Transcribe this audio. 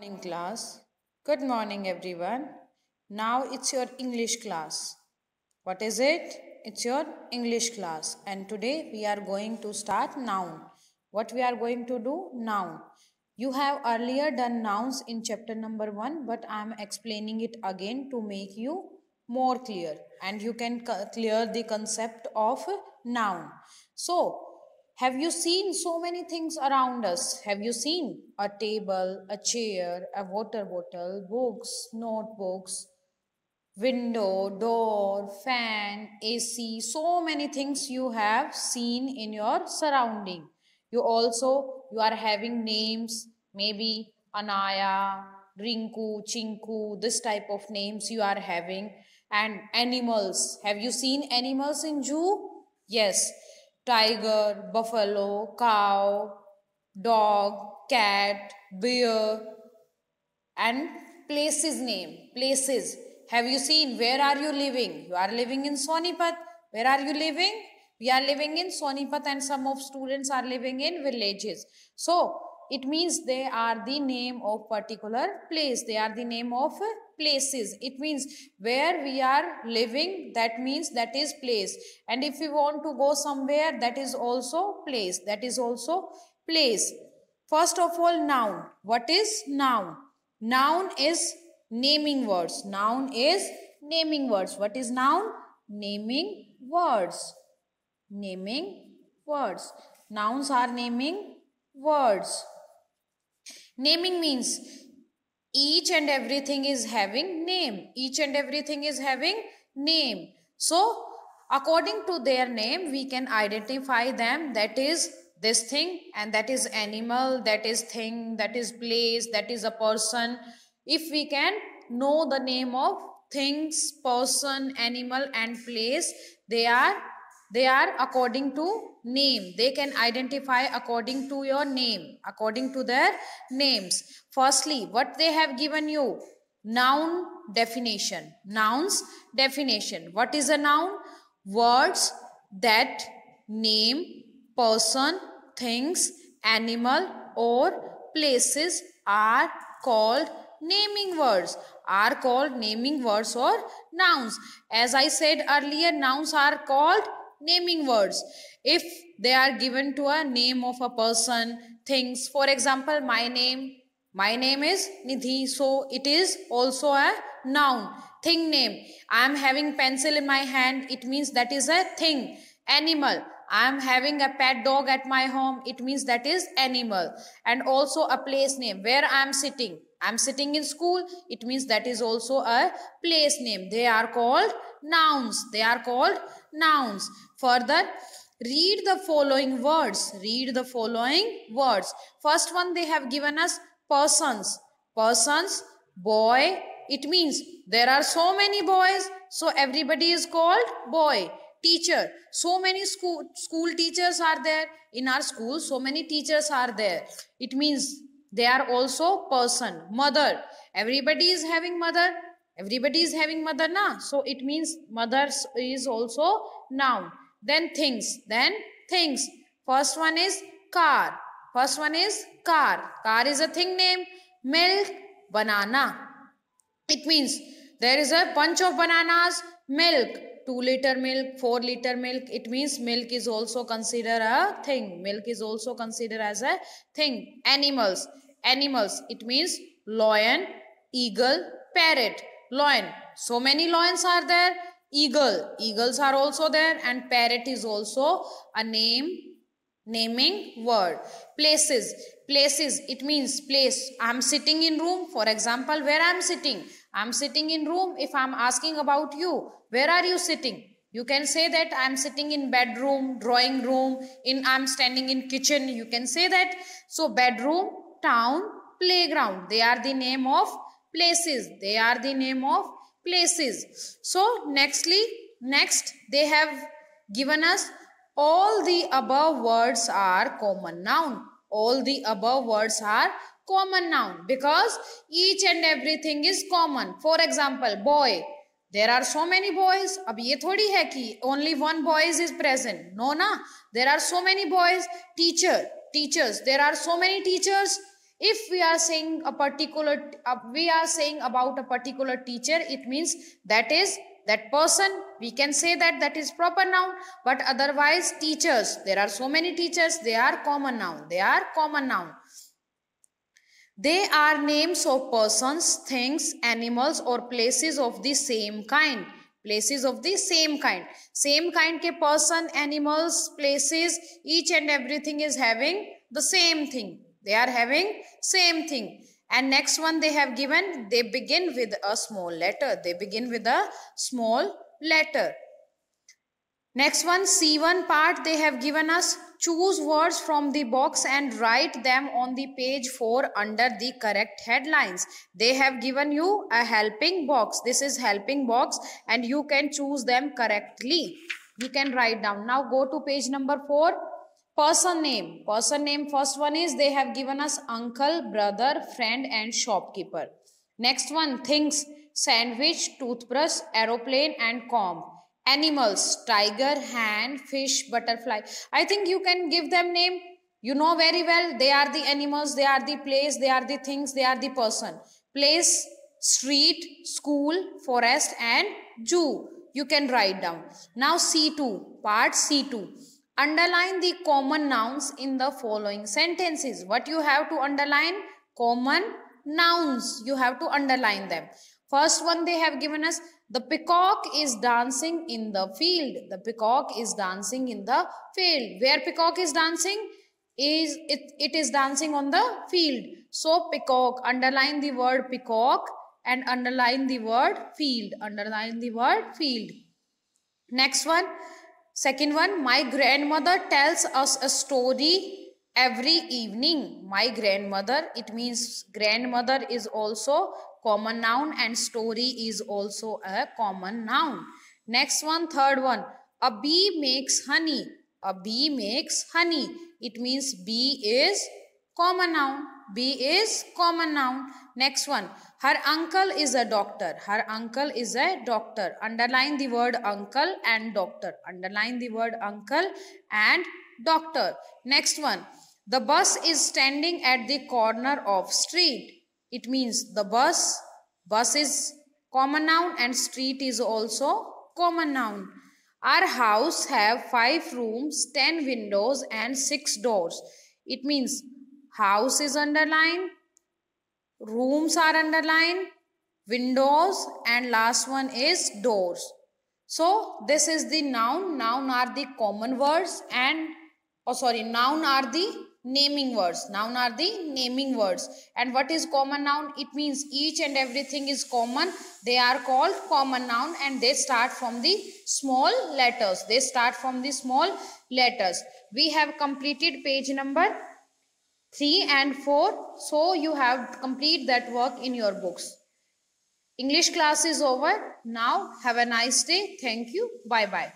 morning class. Good morning everyone. Now it's your English class. What is it? It's your English class and today we are going to start noun. What we are going to do? Noun. You have earlier done nouns in chapter number 1 but I am explaining it again to make you more clear and you can clear the concept of noun. So have you seen so many things around us? Have you seen a table, a chair, a water bottle, books, notebooks, window, door, fan, AC? So many things you have seen in your surrounding. You also, you are having names, maybe Anaya, Rinku, Chinku, this type of names you are having. And animals. Have you seen animals in zoo? Yes tiger, buffalo, cow, dog, cat, bear, and places name. Places. Have you seen where are you living? You are living in Sonipat. Where are you living? We are living in Sonipat and some of students are living in villages. So, it means they are the name of particular place they are the name of places it means where we are living that means that is place and if we want to go somewhere that is also place that is also place first of all noun what is noun noun is naming words noun is naming words what is noun naming words naming words nouns are naming words naming means each and everything is having name each and everything is having name so according to their name we can identify them that is this thing and that is animal that is thing that is place that is a person if we can know the name of things person animal and place they are they are according to name they can identify according to your name according to their names firstly what they have given you noun definition nouns definition what is a noun words that name person things animal or places are called naming words are called naming words or nouns as i said earlier nouns are called naming words if they are given to a name of a person things for example my name my name is nidhi so it is also a noun thing name i am having pencil in my hand it means that is a thing animal i am having a pet dog at my home it means that is animal and also a place name where i am sitting i am sitting in school it means that is also a place name they are called nouns they are called nouns. Further, read the following words. Read the following words. First one they have given us persons. Persons, boy. It means there are so many boys, so everybody is called boy. Teacher. So many school, school teachers are there. In our school, so many teachers are there. It means they are also person. Mother. Everybody is having mother. Everybody is having mother na. So it means mother is also noun. Then things. Then things. First one is car. First one is car. Car is a thing name. Milk, banana. It means there is a bunch of bananas, milk, 2 liter milk, 4 liter milk. It means milk is also considered a thing. Milk is also considered as a thing. Animals. Animals. It means lion, eagle, parrot lion so many lions are there eagle eagles are also there and parrot is also a name naming word places places it means place i'm sitting in room for example where i'm sitting i'm sitting in room if i'm asking about you where are you sitting you can say that i'm sitting in bedroom drawing room in i'm standing in kitchen you can say that so bedroom town playground they are the name of places. They are the name of places. So nextly, next they have given us all the above words are common noun. All the above words are common noun because each and everything is common. For example, boy. There are so many boys. अब ये थोड़ी है कि only one boys is present. No, ना There are so many boys. Teacher, teachers. There are so many teachers if we are saying a particular uh, we are saying about a particular teacher it means that is that person we can say that that is proper noun but otherwise teachers there are so many teachers they are common noun they are common noun they are names of persons things animals or places of the same kind places of the same kind same kind ke person animals places each and everything is having the same thing they are having same thing. And next one they have given, they begin with a small letter. They begin with a small letter. Next one, C1 part, they have given us choose words from the box and write them on the page 4 under the correct headlines. They have given you a helping box. This is helping box and you can choose them correctly. You can write down. Now go to page number 4. Person name. Person name first one is they have given us uncle, brother, friend and shopkeeper. Next one things. Sandwich, toothbrush, aeroplane and comb. Animals. Tiger, hand, fish, butterfly. I think you can give them name. You know very well they are the animals, they are the place, they are the things, they are the person. Place, street, school, forest and zoo. You can write down. Now C2. Part C2 underline the common nouns in the following sentences. What you have to underline? Common nouns. You have to underline them. First one they have given us, the peacock is dancing in the field. The peacock is dancing in the field. Where peacock is dancing? Is it, it is dancing on the field. So peacock, underline the word peacock and underline the word field. Underline the word field. Next one, Second one, my grandmother tells us a story every evening. My grandmother, it means grandmother is also common noun and story is also a common noun. Next one, third one, a bee makes honey. A bee makes honey. It means bee is common noun. Bee is common noun. Next one. Her uncle is a doctor. Her uncle is a doctor. Underline the word uncle and doctor. Underline the word uncle and doctor. Next one. The bus is standing at the corner of street. It means the bus, bus is common noun and street is also common noun. Our house have 5 rooms, 10 windows and 6 doors. It means house is underlined, Rooms are underlined, windows and last one is doors. So this is the noun. Noun are the common words and oh sorry noun are the naming words. Noun are the naming words. And what is common noun? It means each and everything is common. They are called common noun and they start from the small letters. They start from the small letters. We have completed page number 3 and 4. So you have complete that work in your books. English class is over. Now have a nice day. Thank you. Bye-bye.